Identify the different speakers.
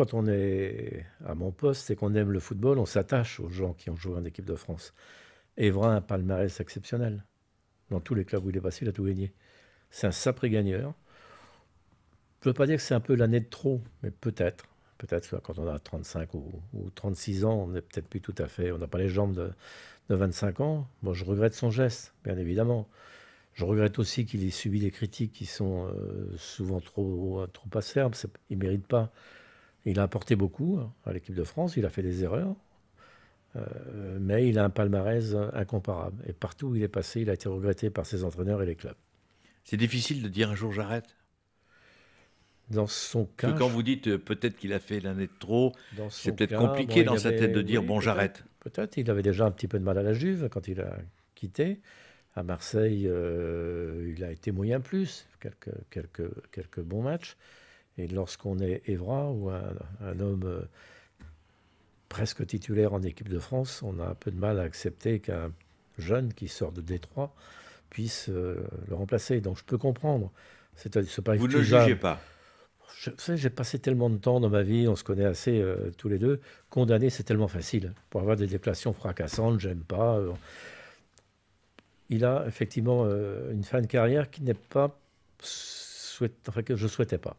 Speaker 1: quand on est à mon poste, et qu'on aime le football, on s'attache aux gens qui ont joué en équipe de France. Evra a un palmarès exceptionnel. Dans tous les clubs où il est passé, il a tout gagné. C'est un sapré gagneur. Je ne veux pas dire que c'est un peu l'année de trop, mais peut-être. Peut-être quand on a 35 ou, 36 ans, on n'est peut-être plus tout à fait. On n'a pas les jambes de, 25 ans. bon, je regrette son geste, bien évidemment. Je regrette aussi qu'il ait subi des critiques qui sont euh, souvent trop, trop acerbes. Il ne mérite pas. Il a apporté beaucoup à l'équipe de France, il a fait des erreurs, euh, mais il a un palmarès incomparable. Et partout où il est passé, il a été regretté par ses entraîneurs et les clubs. C'est difficile de dire un jour j'arrête dans son cas. quand
Speaker 2: vous dites euh, peut-être qu'il a fait
Speaker 1: l'année de trop, c'est peut-être compliqué dans sa tête de dire bon, j'arrête. Peut-être, il avait déjà un petit peu de mal à la Juve quand il a quitté. À Marseille, euh, il a été moyen plus, quelques, quelques, quelques bons matchs. Et lorsqu'on est Evra, ou un, homme euh, presque titulaire en équipe de France, on a un peu de mal à accepter qu'un jeune qui sort de Détroit puisse euh, le remplacer. Donc je peux comprendre. cest pas Vous ne le jugez pas Je sais, j'ai passé tellement de temps dans ma vie, on se connaît assez euh, tous les deux. Condamner, c'est tellement facile. Pour avoir des déclarations fracassantes, j'aime pas. il a effectivement une fin de carrière qui n'est pas que je ne souhaitais pas.